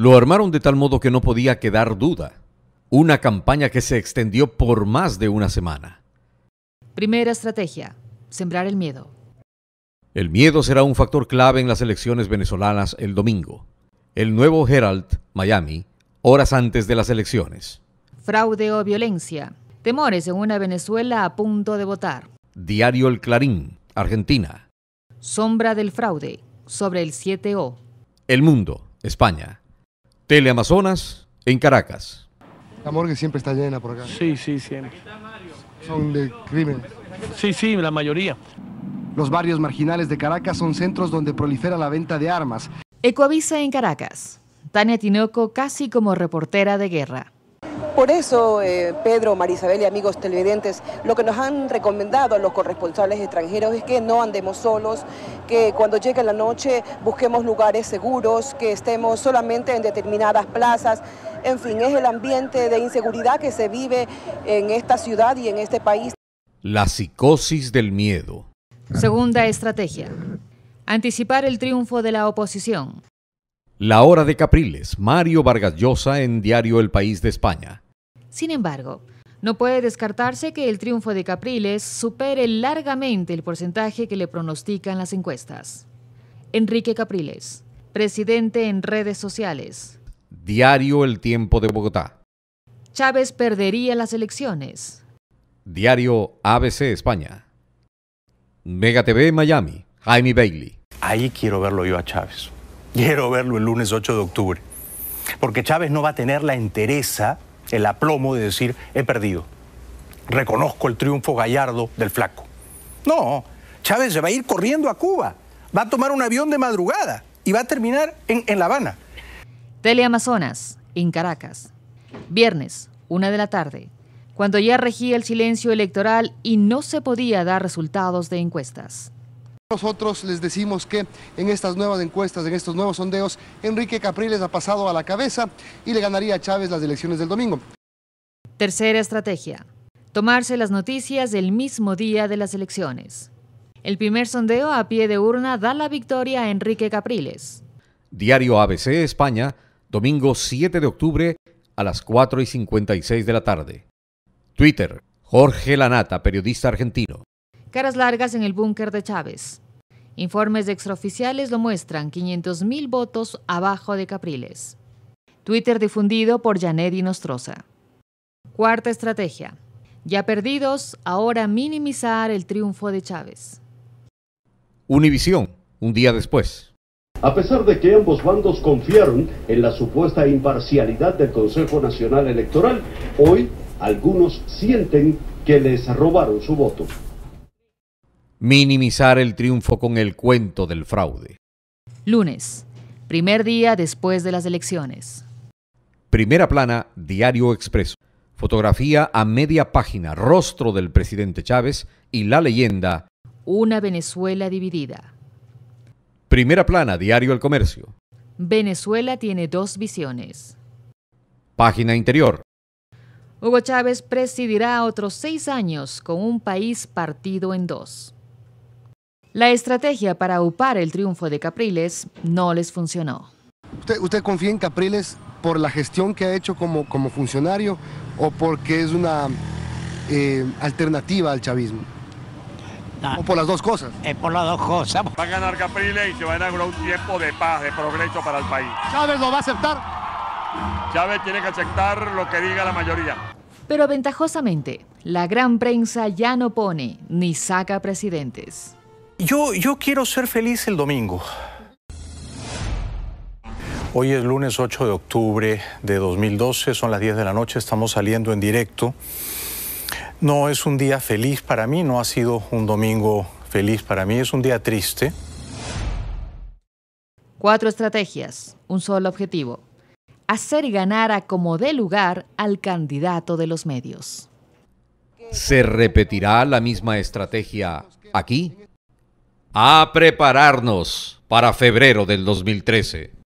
Lo armaron de tal modo que no podía quedar duda. Una campaña que se extendió por más de una semana. Primera estrategia, sembrar el miedo. El miedo será un factor clave en las elecciones venezolanas el domingo. El nuevo Herald, Miami, horas antes de las elecciones. Fraude o violencia. Temores en una Venezuela a punto de votar. Diario El Clarín, Argentina. Sombra del fraude sobre el 7O. El Mundo, España. Teleamazonas en Caracas. La morgue siempre está llena por acá. Sí, sí, siempre. Son de crimen. Sí, sí, la mayoría. Los barrios marginales de Caracas son centros donde prolifera la venta de armas. Ecoavisa en Caracas. Tania Tinoco casi como reportera de guerra. Por eso, eh, Pedro, Marisabel y amigos televidentes, lo que nos han recomendado a los corresponsales extranjeros es que no andemos solos, que cuando llegue la noche busquemos lugares seguros, que estemos solamente en determinadas plazas. En fin, es el ambiente de inseguridad que se vive en esta ciudad y en este país. La psicosis del miedo. Segunda estrategia. Anticipar el triunfo de la oposición. La hora de Capriles, Mario Vargas Llosa en Diario El País de España. Sin embargo, no puede descartarse que el triunfo de Capriles supere largamente el porcentaje que le pronostican las encuestas. Enrique Capriles, presidente en redes sociales. Diario El Tiempo de Bogotá. Chávez perdería las elecciones. Diario ABC España. Mega TV Miami, Jaime Bailey. Ahí quiero verlo yo a Chávez Quiero verlo el lunes 8 de octubre. Porque Chávez no va a tener la entereza, el aplomo de decir, he perdido. Reconozco el triunfo gallardo del flaco. No, Chávez se va a ir corriendo a Cuba, va a tomar un avión de madrugada y va a terminar en, en La Habana. Teleamazonas, en Caracas. Viernes, una de la tarde, cuando ya regía el silencio electoral y no se podía dar resultados de encuestas. Nosotros les decimos que en estas nuevas encuestas, en estos nuevos sondeos, Enrique Capriles ha pasado a la cabeza y le ganaría a Chávez las elecciones del domingo. Tercera estrategia, tomarse las noticias el mismo día de las elecciones. El primer sondeo a pie de urna da la victoria a Enrique Capriles. Diario ABC España, domingo 7 de octubre a las 4 y 56 de la tarde. Twitter, Jorge Lanata, periodista argentino. Caras largas en el búnker de Chávez. Informes de extraoficiales lo muestran, 500.000 votos abajo de Capriles. Twitter difundido por Janet Nostroza. Cuarta estrategia. Ya perdidos, ahora minimizar el triunfo de Chávez. Univisión, un día después. A pesar de que ambos bandos confiaron en la supuesta imparcialidad del Consejo Nacional Electoral, hoy algunos sienten que les robaron su voto minimizar el triunfo con el cuento del fraude. Lunes, primer día después de las elecciones. Primera plana, Diario Expreso. Fotografía a media página, rostro del presidente Chávez y la leyenda. Una Venezuela dividida. Primera plana, Diario El Comercio. Venezuela tiene dos visiones. Página interior. Hugo Chávez presidirá otros seis años con un país partido en dos. La estrategia para upar el triunfo de Capriles no les funcionó. ¿Usted, confía en Capriles por la gestión que ha hecho como, funcionario o porque es una eh, alternativa al chavismo? Ah. ¿O por las dos cosas? Es eh, por las dos cosas. Va a ganar Capriles y se va a dar un tiempo de paz, de progreso para el país. ¿Chávez lo va a aceptar? Chávez tiene que aceptar lo que diga la mayoría. Pero ventajosamente, la gran prensa ya no pone ni saca presidentes. Yo, yo quiero ser feliz el domingo. Hoy es lunes 8 de octubre de 2012, son las 10 de la noche, estamos saliendo en directo. No es un día feliz para mí, no ha sido un domingo feliz para mí, es un día triste. Cuatro estrategias, un solo objetivo. Hacer ganar a como dé lugar al candidato de los medios. ¿Se repetirá la misma estrategia aquí? a prepararnos para febrero del 2013.